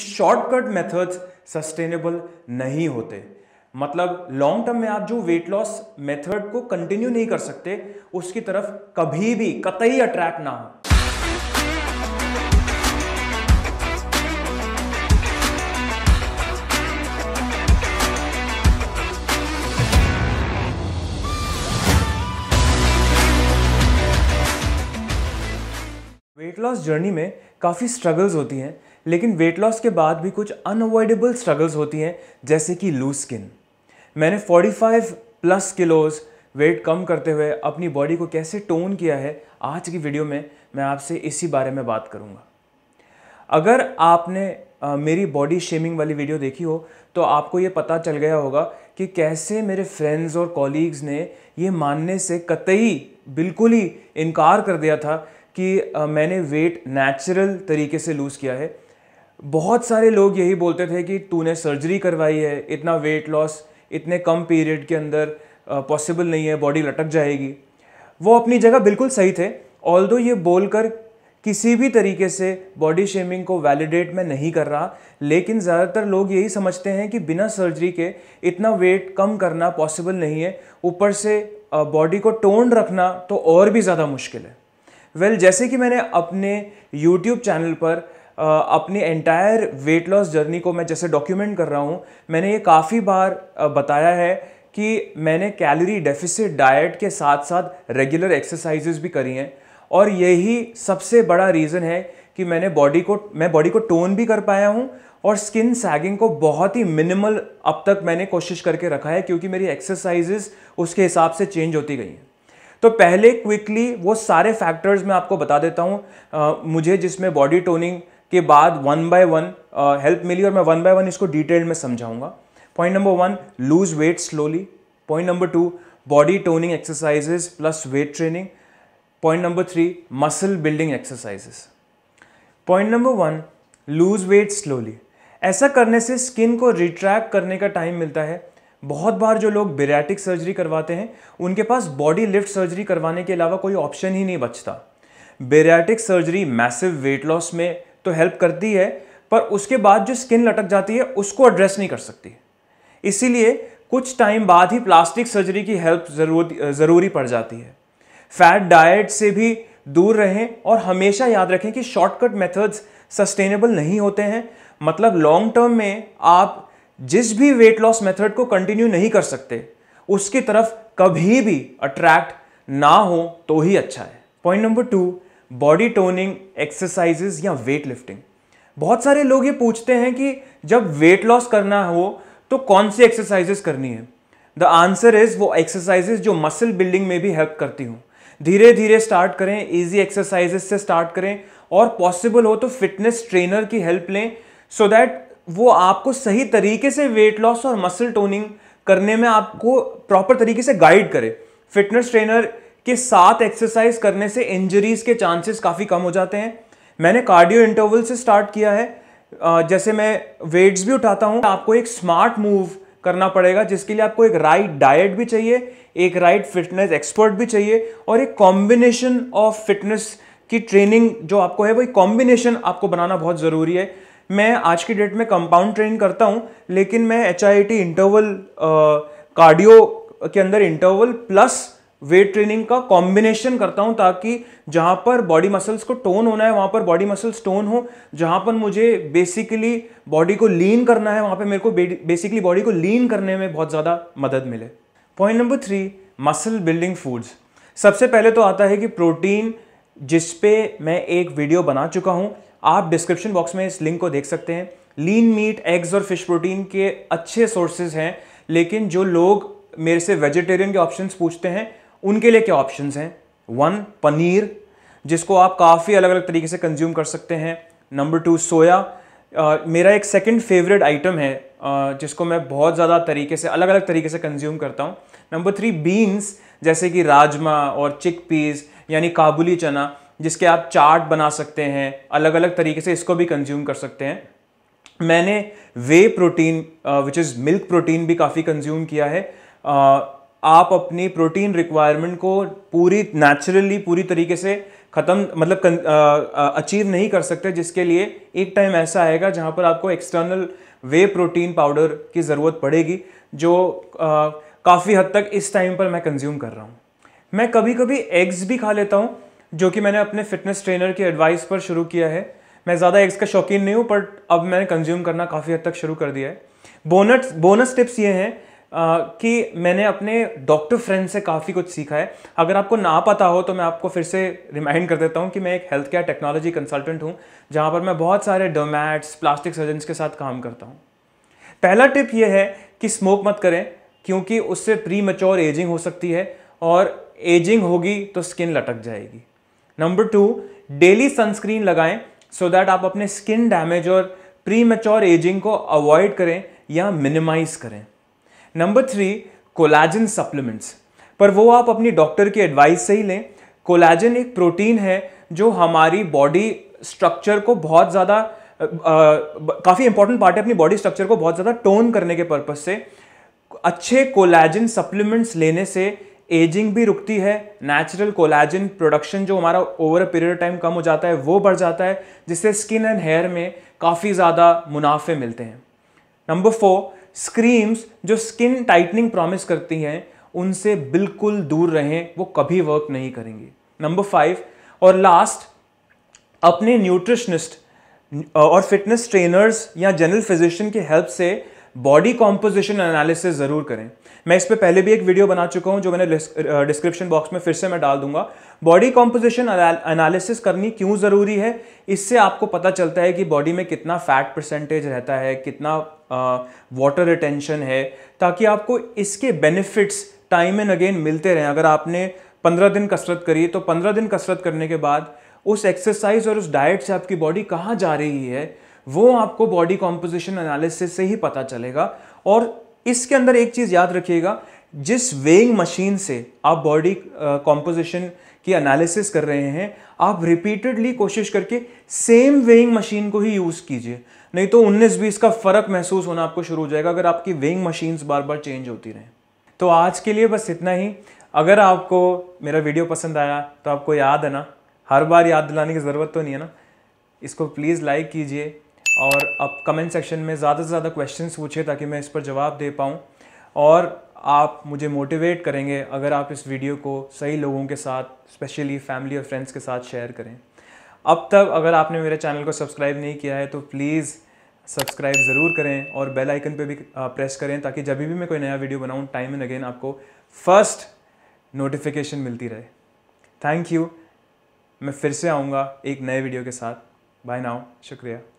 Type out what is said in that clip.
shortcut methods sustainable नहीं होते मतलब लॉन्ग टर्म में आप जो वेट लॉस मेथड को कंटिन्यू नहीं कर सकते उसकी तरफ कभी भी कतई अट्रैक्ट ना हो वेट लॉस जर्नी में काफ़ी स्ट्रगल्स होती हैं लेकिन वेट लॉस के बाद भी कुछ अनअवॉइडेबल स्ट्रगल्स होती हैं जैसे कि लूज स्किन मैंने 45 प्लस किलोज़ वेट कम करते हुए अपनी बॉडी को कैसे टोन किया है आज की वीडियो में मैं आपसे इसी बारे में बात करूँगा अगर आपने आ, मेरी बॉडी शेमिंग वाली वीडियो देखी हो तो आपको ये पता चल गया होगा कि कैसे मेरे फ्रेंड्स और कॉलीग्स ने ये मानने से कतई बिल्कुल ही इनकार कर दिया था कि आ, मैंने वेट नेचुरल तरीके से लूज़ किया है बहुत सारे लोग यही बोलते थे कि तूने सर्जरी करवाई है इतना वेट लॉस इतने कम पीरियड के अंदर पॉसिबल नहीं है बॉडी लटक जाएगी वो अपनी जगह बिल्कुल सही थे ऑल दो ये बोलकर किसी भी तरीके से बॉडी शेमिंग को वैलिडेट मैं नहीं कर रहा लेकिन ज़्यादातर लोग यही समझते हैं कि बिना सर्जरी के इतना वेट कम करना पॉसिबल नहीं है ऊपर से बॉडी को टोन रखना तो और भी ज़्यादा मुश्किल है वेल well, जैसे कि मैंने अपने यूट्यूब चैनल पर अपने एंटायर वेट लॉस जर्नी को मैं जैसे डॉक्यूमेंट कर रहा हूँ मैंने ये काफ़ी बार बताया है कि मैंने कैलोरी डेफिसिट डाइट के साथ साथ रेगुलर एक्सरसाइजेज भी करी हैं और यही सबसे बड़ा रीज़न है कि मैंने बॉडी को मैं बॉडी को टोन भी कर पाया हूँ और स्किन सैगिंग को बहुत ही मिनिमल अब तक मैंने कोशिश करके रखा है क्योंकि मेरी एक्सरसाइजेज उसके हिसाब से चेंज होती गई हैं तो पहले क्विकली वो सारे फैक्टर्स मैं आपको बता देता हूँ मुझे जिसमें बॉडी टोनिंग के बाद वन बाय वन हेल्प मिली और मैं वन बाय वन इसको डिटेल में समझाऊंगा point number one lose weight slowly point number two body toning exercises plus weight training point number three muscle building exercises point number one lose weight slowly ऐसा करने से skin को retract करने का time मिलता है बहुत बार जो लोग बिरैटिक सर्जरी करवाते हैं उनके पास बॉडी लिफ्ट सर्जरी करवाने के अलावा कोई ऑप्शन ही नहीं बचता bariatric surgery massive weight loss में तो हेल्प करती है पर उसके बाद जो स्किन लटक जाती है उसको एड्रेस नहीं कर सकती इसीलिए कुछ टाइम बाद ही प्लास्टिक सर्जरी की हेल्प जरूर ज़रूरी पड़ जाती है फैट डाइट से भी दूर रहें और हमेशा याद रखें कि शॉर्टकट मेथड्स सस्टेनेबल नहीं होते हैं मतलब लॉन्ग टर्म में आप जिस भी वेट लॉस मेथड को कंटिन्यू नहीं कर सकते उसकी तरफ कभी भी अट्रैक्ट ना हो तो ही अच्छा है point number two body toning exercises या वेट लिफ्टिंग बहुत सारे लोग ये पूछते हैं कि जब वेट लॉस करना हो तो कौन सी एक्सरसाइजेस करनी है द आंसर इज़ वो एक्सरसाइजेज जो मसल बिल्डिंग में भी हेल्प करती हूँ धीरे धीरे स्टार्ट करें इजी एक्सरसाइजेस से स्टार्ट करें और पॉसिबल हो तो फिटनेस ट्रेनर की हेल्प लें सो so दैट वो आपको सही तरीके से वेट लॉस और मसल टोनिंग करने में आपको प्रॉपर तरीके से गाइड करे फिटनेस ट्रेनर कि सात एक्सरसाइज करने से इंजरीज के चांसेस काफ़ी कम हो जाते हैं मैंने कार्डियो इंटरवल से स्टार्ट किया है जैसे मैं वेट्स भी उठाता हूँ आपको एक स्मार्ट मूव करना पड़ेगा जिसके लिए आपको एक राइट right डाइट भी चाहिए एक राइट right फिटनेस एक्सपर्ट भी चाहिए और एक कॉम्बिनेशन ऑफ फिटनेस की ट्रेनिंग जो आपको है वो एक कॉम्बिनेशन आपको बनाना बहुत ज़रूरी है मैं आज की डेट में कंपाउंड ट्रेनिंग करता हूँ लेकिन मैं H I T interval cardio के अंदर इंटरवल प्लस वेट ट्रेनिंग का कॉम्बिनेशन करता हूँ ताकि जहां पर बॉडी मसल्स को टोन होना है वहां पर बॉडी मसल्स टोन हो जहां पर मुझे बेसिकली बॉडी को लीन करना है वहां पर मेरे को बेसिकली बॉडी को लीन करने में बहुत ज़्यादा मदद मिले point number three muscle building foods सबसे पहले तो आता है कि प्रोटीन जिस पे मैं एक वीडियो बना चुका हूँ आप डिस्क्रिप्शन बॉक्स में इस लिंक को देख सकते हैं लीन मीट एग्स और फिश प्रोटीन के अच्छे सोर्सेज हैं लेकिन जो लोग मेरे से वेजिटेरियन के ऑप्शंस पूछते हैं उनके लिए क्या ऑप्शन हैं वन पनीर जिसको आप काफ़ी अलग अलग तरीके से कंज्यूम कर सकते हैं नंबर टू सोया आ, मेरा एक सेकंड फेवरेट आइटम है आ, जिसको मैं बहुत ज़्यादा तरीके से अलग अलग तरीके से कंज्यूम करता हूँ नंबर थ्री बीन्स जैसे कि राजमा और चिक पीज यानी काबुली चना जिसके आप चाट बना सकते हैं अलग अलग तरीके से इसको भी कंज्यूम कर सकते हैं मैंने whey protein which is milk protein भी काफ़ी कंज्यूम किया है आप अपनी प्रोटीन रिक्वायरमेंट को पूरी नेचुरली पूरी तरीके से ख़त्म मतलब अचीव नहीं कर सकते जिसके लिए एक टाइम ऐसा आएगा जहाँ पर आपको एक्सटर्नल वे प्रोटीन पाउडर की ज़रूरत पड़ेगी जो काफ़ी हद तक इस टाइम पर मैं कंज्यूम कर रहा हूँ मैं कभी कभी एग्स भी खा लेता हूँ जो कि मैंने अपने फिटनेस ट्रेनर की एडवाइस पर शुरू किया है मैं ज़्यादा एग्स का शौकीन नहीं हूँ बट अब मैंने कंज्यूम करना काफ़ी हद तक शुरू कर दिया है बोनट बोनस टिप्स ये हैं कि मैंने अपने डॉक्टर फ्रेंड से काफ़ी कुछ सीखा है अगर आपको ना पता हो तो मैं आपको फिर से रिमाइंड कर देता हूँ कि मैं एक हेल्थ केयर टेक्नोलॉजी कंसल्टेंट हूँ जहाँ पर मैं बहुत सारे डोमैट्स प्लास्टिक सर्जन के साथ काम करता हूँ पहला टिप यह है कि स्मोक मत करें क्योंकि उससे प्री मच्योर एजिंग हो सकती है और एजिंग होगी तो स्किन लटक जाएगी नंबर टू डेली सनस्क्रीन लगाएं सो so दैट आप अपने स्किन डैमेज और प्री मच्योर एजिंग को अवॉइड करें या मिनिमाइज करें नंबर थ्री कोलाजन सप्लीमेंट्स पर वो आप अपनी डॉक्टर की एडवाइस से ही लें कोलाजन एक प्रोटीन है जो हमारी बॉडी स्ट्रक्चर को बहुत ज़्यादा काफ़ी इंपॉर्टेंट पार्ट है अपनी बॉडी स्ट्रक्चर को बहुत ज़्यादा टोन करने के पर्पज़ से अच्छे कोलाजन सप्लीमेंट्स लेने से एजिंग भी रुकती है नेचुरल कोलाजन प्रोडक्शन जो हमारा ओवर अ पीरियड टाइम कम हो जाता है वो बढ़ जाता है जिससे स्किन एंड हेयर में काफ़ी ज़्यादा मुनाफे मिलते हैं नंबर फोर स्क्रीम्स जो स्किन टाइटनिंग प्रॉमिस करती हैं उनसे बिल्कुल दूर रहें वो कभी वर्क नहीं करेंगे नंबर फाइव और लास्ट अपने न्यूट्रिशनिस्ट और फिटनेस ट्रेनर्स या जनरल फिजिशियन की हेल्प से बॉडी कॉम्पोजिशन एनालिसिस ज़रूर करें मैं इस पर पहले भी एक वीडियो बना चुका हूं जो मैंने डिस्क्रिप्शन बॉक्स में फिर से मैं डाल दूंगा बॉडी कॉम्पोजिशन एनालिसिस करनी क्यों ज़रूरी है इससे आपको पता चलता है कि बॉडी में कितना फैट परसेंटेज रहता है कितना वाटर रिटेंशन है ताकि आपको इसके बेनिफिट्स टाइम एंड अगेन मिलते रहें अगर आपने पंद्रह दिन कसरत करी तो पंद्रह दिन कसरत करने के बाद उस एक्सरसाइज और उस डाइट से आपकी बॉडी कहाँ जा रही है वो आपको बॉडी कॉम्पोजिशन एनालिसिस से ही पता चलेगा और इसके अंदर एक चीज़ याद रखिएगा जिस वेइंग मशीन से आप बॉडी कॉम्पोजिशन की एनालिसिस कर रहे हैं आप रिपीटेडली कोशिश करके सेम वेइंग मशीन को ही यूज़ कीजिए नहीं तो 19-20 का फ़र्क महसूस होना आपको शुरू हो जाएगा अगर आपकी वेइंग मशीन्स बार बार चेंज होती रहें तो आज के लिए बस इतना ही अगर आपको मेरा वीडियो पसंद आया तो आपको याद है ना हर बार याद दिलाने की ज़रूरत तो नहीं है ना इसको प्लीज़ लाइक कीजिए और आप कमेंट सेक्शन में ज़्यादा से ज़्यादा क्वेश्चन पूछें ताकि मैं इस पर जवाब दे पाऊँ और आप मुझे मोटिवेट करेंगे अगर आप इस वीडियो को सही लोगों के साथ स्पेशली फैमिली और फ्रेंड्स के साथ शेयर करें अब तक अगर आपने मेरे चैनल को सब्सक्राइब नहीं किया है तो प्लीज़ सब्सक्राइब ज़रूर करें और बेल आइकन पे भी प्रेस करें ताकि जब भी मैं कोई नया वीडियो बनाऊँ टाइम एंड अगेन आपको फर्स्ट नोटिफिकेशन मिलती रहे थैंक यू मैं फिर से आऊँगा एक नए वीडियो के साथ बाय नाउ शुक्रिया